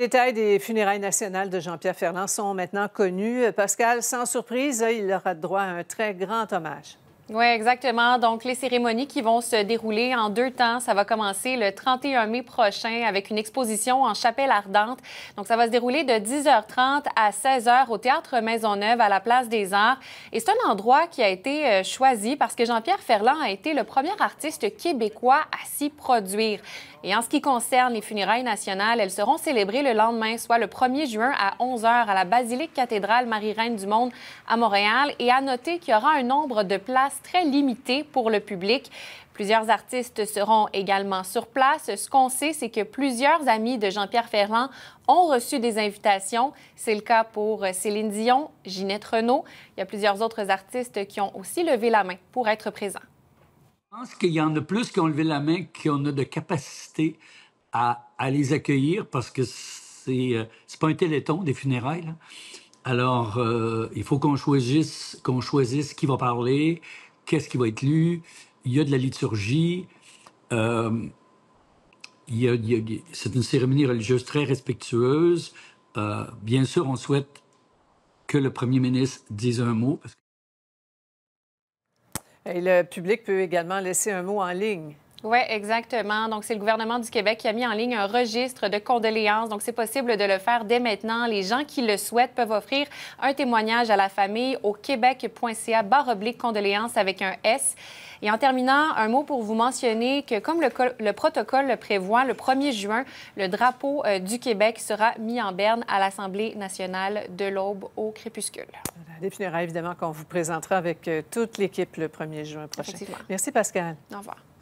Les détails des funérailles nationales de Jean-Pierre Fernand sont maintenant connus. Pascal, sans surprise, il aura droit à un très grand hommage. Oui, exactement. Donc, les cérémonies qui vont se dérouler en deux temps. Ça va commencer le 31 mai prochain avec une exposition en chapelle ardente. Donc, ça va se dérouler de 10h30 à 16h au Théâtre Maisonneuve à la Place des Arts. Et c'est un endroit qui a été euh, choisi parce que Jean-Pierre Ferland a été le premier artiste québécois à s'y produire. Et en ce qui concerne les funérailles nationales, elles seront célébrées le lendemain, soit le 1er juin à 11h à la Basilique cathédrale Marie-Reine du Monde à Montréal. Et à noter qu'il y aura un nombre de places très limité pour le public. Plusieurs artistes seront également sur place. Ce qu'on sait, c'est que plusieurs amis de Jean-Pierre Ferland ont reçu des invitations. C'est le cas pour Céline Dion, Ginette Renault. Il y a plusieurs autres artistes qui ont aussi levé la main pour être présents. Je pense qu'il y en a plus qui ont levé la main qu'on a de capacité à, les accueillir parce que c'est euh, pas un téléthon des funérailles. Là. Alors, euh, il faut qu'on choisisse, qu'on choisisse qui va parler, qu'est-ce qui va être lu. Il y a de la liturgie. Euh, c'est une cérémonie religieuse très respectueuse. Euh, bien sûr, on souhaite que le premier ministre dise un mot. Et le public peut également laisser un mot en ligne. Oui, exactement. Donc, c'est le gouvernement du Québec qui a mis en ligne un registre de condoléances. Donc, c'est possible de le faire dès maintenant. Les gens qui le souhaitent peuvent offrir un témoignage à la famille au québec.ca barre condoléances avec un S. Et en terminant, un mot pour vous mentionner que, comme le, protocole le prévoit, le 1er juin, le drapeau euh, du Québec sera mis en berne à l'Assemblée nationale de l'aube au crépuscule. On définira évidemment, qu'on vous présentera avec euh, toute l'équipe le 1er juin prochain. Merci, Pascal. Au revoir.